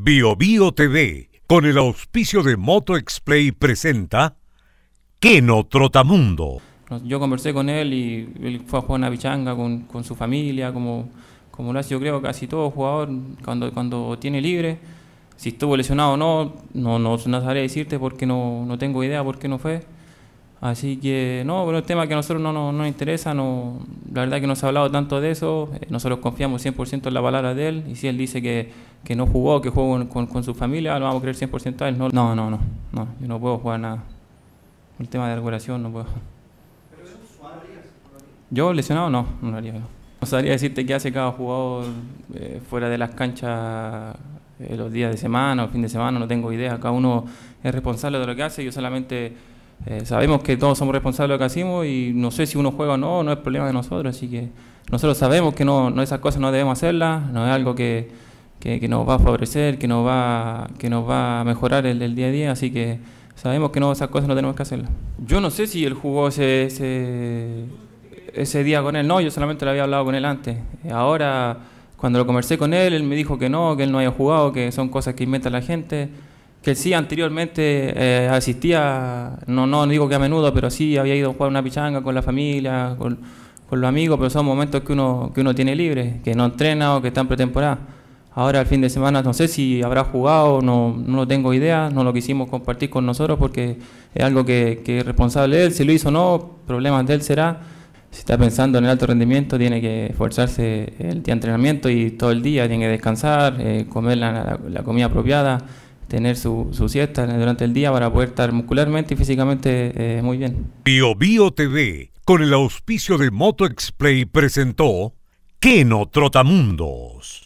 BioBio TV, con el auspicio de Moto Explay, presenta Keno Trotamundo. Yo conversé con él y él fue a jugar una bichanga con, su familia, como, como lo hace yo creo casi todo jugador cuando, cuando tiene libre. Si estuvo lesionado o no, no, no, decirte porque no, no tengo idea por qué no fue. Así que, no, bueno, el tema que a nosotros no, no, nos interesa, no, la verdad que no se ha hablado tanto de eso, eh, nosotros confiamos 100% en la palabra de él, y si él dice que, no jugó, que jugó con, su familia, lo vamos a creer 100% a él. No, no, no, no, yo no puedo jugar nada. El tema de la recuperación no puedo. ¿Pero eso Yo lesionado no, no lo haría. No, no sabría decirte qué hace cada jugador eh, fuera de las canchas eh, los días de semana o fin de semana, no tengo idea. Cada uno es responsable de lo que hace, yo solamente eh, sabemos que todos somos responsables de lo que hacemos y no sé si uno juega o no, no es problema de nosotros, así que nosotros sabemos que no, esas cosas no debemos hacerlas, no es algo que, nos va a favorecer, que nos va, a mejorar el, día a día, así que sabemos que no, esas cosas no tenemos que hacerlas. Yo no sé si él jugó ese, día con él, no, yo solamente lo había hablado con él antes. Ahora, cuando lo conversé con él, él me dijo que no, que él no haya jugado, que son cosas que inventa la gente que sí anteriormente eh, asistía, no, no digo que a menudo, pero sí había ido a jugar una pichanga con la familia, con, los amigos, pero son momentos que uno, que uno tiene libre, que no entrena o que está en pretemporada. Ahora al fin de semana no sé si habrá jugado, no, no lo tengo idea, no lo quisimos compartir con nosotros porque es algo que, es responsable de él, si lo hizo o no, problemas de él será. Si está pensando en el alto rendimiento, tiene que esforzarse el día de entrenamiento y todo el día, tiene que descansar, eh, comer la comida apropiada tener su, su, siesta durante el día para poder estar muscularmente y físicamente eh, muy bien. BioBiotv Bio TV, con el auspicio de Moto Explay, presentó Keno Trotamundos.